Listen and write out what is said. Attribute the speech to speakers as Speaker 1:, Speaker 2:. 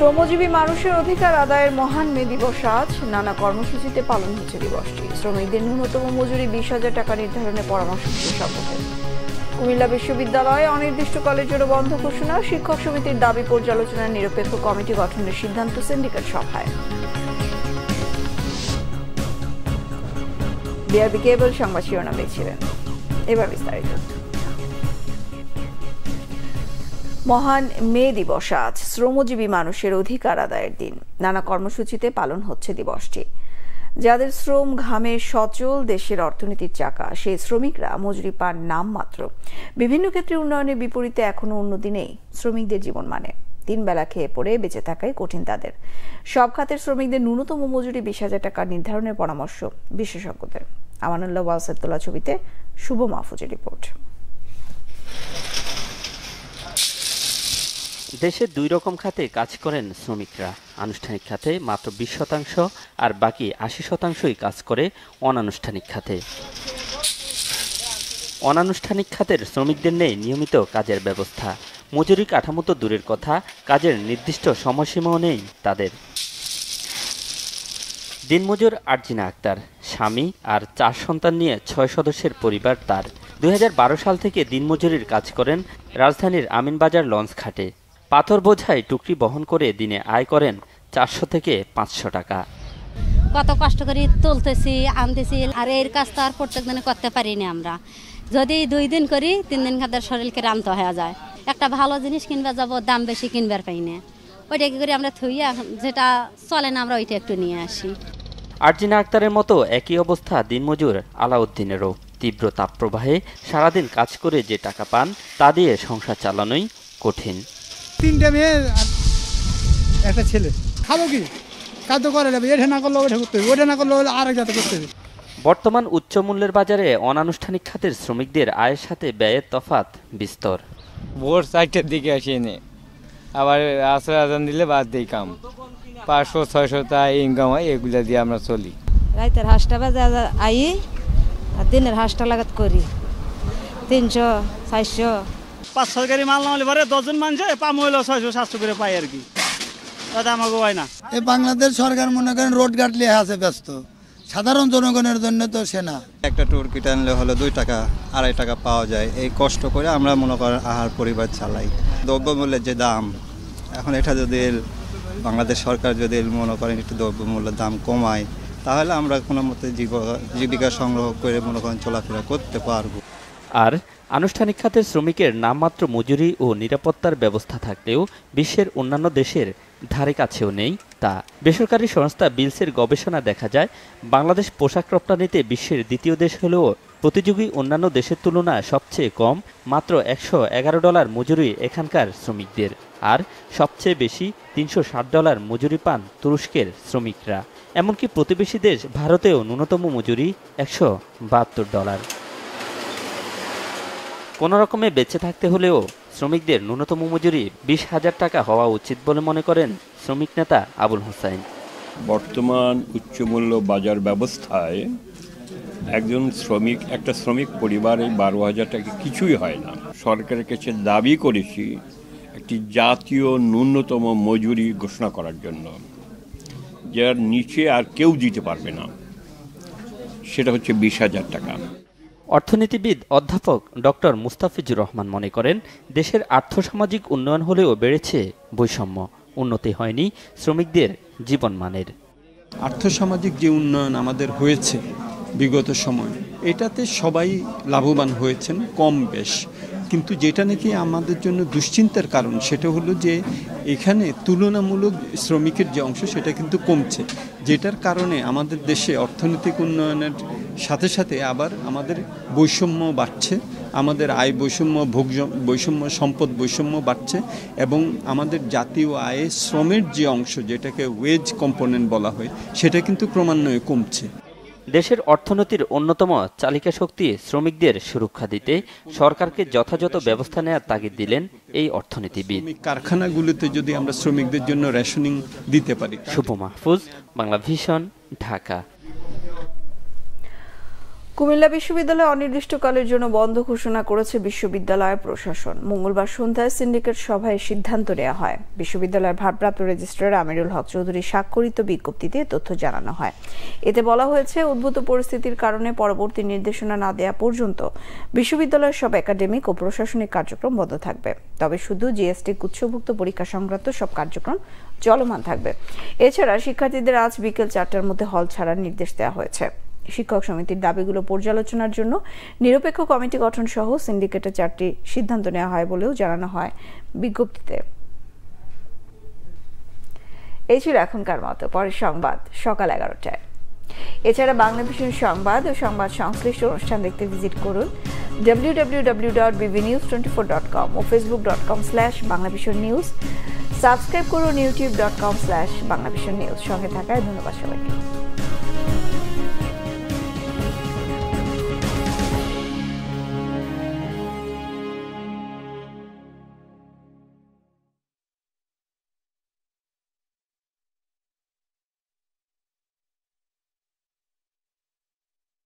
Speaker 1: শ্রমজীবী মানুষের অধিকার আদায়ের মহান মে দিবস আজ নানা কর্মসূচিতে পালন হচ্ছে দিবসটি শ্রমিকদের ন্যূনতম মজুরি বিশ হাজার টাকা নির্ধারণের পরামর্শ সভাপতি কুমিল্লা বিশ্ববিদ্যালয়ে অনির্দিষ্টকালের জন্য বন্ধ ঘোষণা শিক্ষক সমিতির দাবি পর্যালোচনায় নিরপেক্ষ কমিটি গঠনের সিদ্ধান্ত সিন্ডিকেট সভায় বিআরবি কেবল সংবাদ শিরোনামে ছিলেন এবার বিস্তারিত মহান মে দিবস আজ শ্রমজীবী মানুষের অধিকার আদায়ের দিন নানা কর্মসূচিতে পালন হচ্ছে দিবসটি যাদের শ্রম ঘামে সচল দেশের অর্থনীতির চাকা সেই শ্রমিকরা মজুরি পান নাম মাত্র বিভিন্ন ক্ষেত্রে উন্নয়নের বিপরীতে এখনও উন্নতি নেই শ্রমিকদের জীবন মানে তিন বেলা খেয়ে পড়ে বেঁচে থাকাই কঠিন তাদের সব খাতের শ্রমিকদের ন্যূনতম মজুরি বিশ হাজার টাকা নির্ধারণের পরামর্শ বিশেষজ্ঞদের আমানুল্লাহ ওয়াসের তোলা ছবিতে শুভ মাহফুজের রিপোর্ট দেশে দুই রকম
Speaker 2: খাতে কাজ করেন শ্রমিকরা আনুষ্ঠানিক খাতে মাত্র বিশ শতাংশ আর বাকি আশি শতাংশই কাজ করে অনানুষ্ঠানিক খাতে অনানুষ্ঠানিক খাতের শ্রমিকদের নেই নিয়মিত কাজের ব্যবস্থা মজুরি কাঠামো তো দূরের কথা কাজের নির্দিষ্ট সময়সীমাও নেই তাদের দিনমজুর আরজিনা আক্তার স্বামী আর চার সন্তান নিয়ে ছয় সদস্যের পরিবার তার দুই সাল থেকে দিনমজুরির কাজ করেন রাজধানীর আমিনবাজার লঞ্চ খাটে পাথর বোঝাই টুকরি বহন করে দিনে আয় করেন চারশো থেকে পাঁচশো টাকা কত কষ্ট করে তুলতেছি আনতেছি আর এর কাজ তো আর প্রত্যেক দিনে করতে পারিনি আমরা যদি দুই দিন করি তিন দিন খাদ্য শরীর রান্ত হয়ে যায় একটা ভালো জিনিস কিনবা যাব দাম বেশি কিনবার পাই না কি করে আমরা থুইয়া যেটা চলে না আমরা ওইটা একটু নিয়ে আসি আরজিনা আক্তারের মতো একই অবস্থা দিনমজুর আলাউদ্দিনেরও তীব্র তাপপ্রবাহে সারাদিন কাজ করে যে টাকা পান তা দিয়ে সংসার চালানোই কঠিন তিনটে মেয়ে আর একটা ছেলে খাবো কি কাজ তো করে যাবে এটা না করলে ওটা করতে হবে ওটা না করলে আর এক জাতে করতে হবে বর্তমান উচ্চ মূল্যের বাজারে অনানুষ্ঠানিক খাতের শ্রমিকদের আয়ের সাথে ব্যয়ের তফাত বিস্তর ভোর চারটের দিকে আসি এনে আবার আশ্রয় আজান দিলে বাদ দিই কাম পাঁচশো ছয়শো তা ইনকাম হয় এগুলো দিয়ে আমরা চলি
Speaker 1: রাইতের হাঁসটা বাজে আই আর দিনের হাঁসটা লাগাত করি তিনশো চারশো পাঁচ
Speaker 2: ছয় গাড়ি মাল নামালে পরে দশজন মানুষ পাম হইলো ছয়শো সাতশো করে পাই আর কি তাতে আমাকে হয় না এই বাংলাদেশ সরকার মনে করেন রোড গার্ড নিয়ে আছে ব্যস্ত সাধারণ জনগণের জন্য তো সেনা একটা টুরকি টানলে হলে দুই টাকা আড়াই টাকা পাওয়া যায় এই কষ্ট করে আমরা মনে করেন আহার পরিবার চালাই দ্রব্যমূল্যের যে দাম এখন এটা যদি বাংলাদেশ সরকার যদি মনে করেন একটু দ্রব্যমূল্যের দাম কমায় তাহলে আমরা কোনো মতে জীবিকা সংগ্রহ করে মনে করেন চলাফেরা করতে পারবো আর আনুষ্ঠানিক খাতের শ্রমিকের নামমাত্র মজুরি ও নিরাপত্তার ব্যবস্থা থাকলেও বিশ্বের অন্যান্য দেশের ধারে কাছেও নেই তা বেসরকারি সংস্থা বিলসের গবেষণা দেখা যায় বাংলাদেশ পোশাক রপ্তানিতে বিশ্বের দ্বিতীয় দেশ হলেও প্রতিযোগী অন্যান্য দেশের তুলনায় সবচেয়ে কম মাত্র একশো এগারো ডলার মজুরি এখানকার শ্রমিকদের আর সবচেয়ে বেশি তিনশো ষাট ডলার মজুরি পান তুরস্কের শ্রমিকরা এমনকি প্রতিবেশী দেশ ভারতেও ন্যূনতম মজুরি একশো বাহাত্তর ডলার কোনো রকমে বেঁচে থাকতে হলেও শ্রমিকদের ন্যূনতম মজুরি বিশ হাজার টাকা হওয়া উচিত বলে মনে করেন শ্রমিক নেতা আবুল হোসাইন বর্তমান উচ্চমূল্য বাজার ব্যবস্থায় একজন শ্রমিক একটা শ্রমিক পরিবারে বারো হাজার টাকা কিছুই হয় না সরকারের কাছে দাবি করেছি একটি জাতীয় ন্যূনতম মজুরি ঘোষণা করার জন্য যার নিচে আর কেউ দিতে পারবে না সেটা হচ্ছে বিশ হাজার টাকা অর্থনীতিবিদ অধ্যাপক ডক্টর মুস্তাফিজুর রহমান মনে করেন দেশের আর্থসামাজিক উন্নয়ন হলেও বেড়েছে বৈষম্য উন্নতি হয়নি শ্রমিকদের জীবনমানের আর্থসামাজিক যে উন্নয়ন আমাদের হয়েছে বিগত সময়ে এটাতে সবাই লাভবান হয়েছেন কম বেশ কিন্তু যেটা নাকি আমাদের জন্য দুশ্চিন্তার কারণ সেটা হলো যে এখানে তুলনামূলক শ্রমিকের যে অংশ সেটা কিন্তু কমছে যেটার কারণে আমাদের দেশে অর্থনৈতিক উন্নয়নের সাথে সাথে আবার আমাদের বৈষম্য বাড়ছে আমাদের আয় বৈষম্য ভোগ বৈষম্য সম্পদ বৈষম্য বাড়ছে এবং আমাদের জাতীয় আয়ে শ্রমের যে অংশ যেটাকে ওয়েজ কম্পোনেন্ট বলা হয় সেটা কিন্তু ক্রমান্বয়ে কমছে দেশের অর্থনীতির অন্যতম চালিকা শক্তি শ্রমিকদের সুরক্ষা দিতে সরকারকে যথাযথ ব্যবস্থা নেওয়ার তাগিদ দিলেন এই অর্থনীতিবিদ কারখানাগুলোতে যদি আমরা শ্রমিকদের জন্য রেশনিং দিতে পারি শুভ মাহফুজ বাংলা ভিশন ঢাকা
Speaker 1: কুমিল্লা বিশ্ববিদ্যালয় অনির্দিষ্টকালের জন্য বন্ধ ঘোষণা করেছে বিশ্ববিদ্যালয় প্রশাসন মঙ্গলবার সন্ধ্যায় সিন্ডিকেট সভায় সিদ্ধান্ত নেওয়া হয় বিশ্ববিদ্যালয়ের ভারপ্রাপ্ত রেজিস্ট্রার আমিরুল হক চৌধুরী স্বাক্ষরিত বিজ্ঞপ্তিতে তথ্য জানানো হয় এতে বলা হয়েছে উদ্ভূত পরিস্থিতির কারণে পরবর্তী নির্দেশনা না দেওয়া পর্যন্ত বিশ্ববিদ্যালয়ের সব একাডেমিক ও প্রশাসনিক কার্যক্রম বন্ধ থাকবে তবে শুধু জিএসটি গুচ্ছভুক্ত পরীক্ষা সংক্রান্ত সব কার্যক্রম চলমান থাকবে এছাড়া শিক্ষার্থীদের আজ বিকেল চারটার মধ্যে হল ছাড়ার নির্দেশ দেওয়া হয়েছে শিক্ষক সমিতির দাবিগুলো পর্যালোচনার জন্য নিরপেক্ষ কমিটি গঠন সহ সিন্ডিকেটে চারটি সিদ্ধান্ত নেওয়া হয় বলেও জানানো হয় বিজ্ঞপ্তিতে এই ছিল এখনকার মতো পরের সংবাদ সকাল এগারোটায় এছাড়া বাংলা ভীষণ সংবাদ ও সংবাদ সংশ্লিষ্ট অনুষ্ঠান দেখতে ভিজিট করুন W W W dot BB news twenty four dot com ও Facebook dot com slash Bangla vision news subscribe করুন YouTube dot com slash Bangla vision news সঙ্গে থাকায় ধন্যবাদ সবাইকে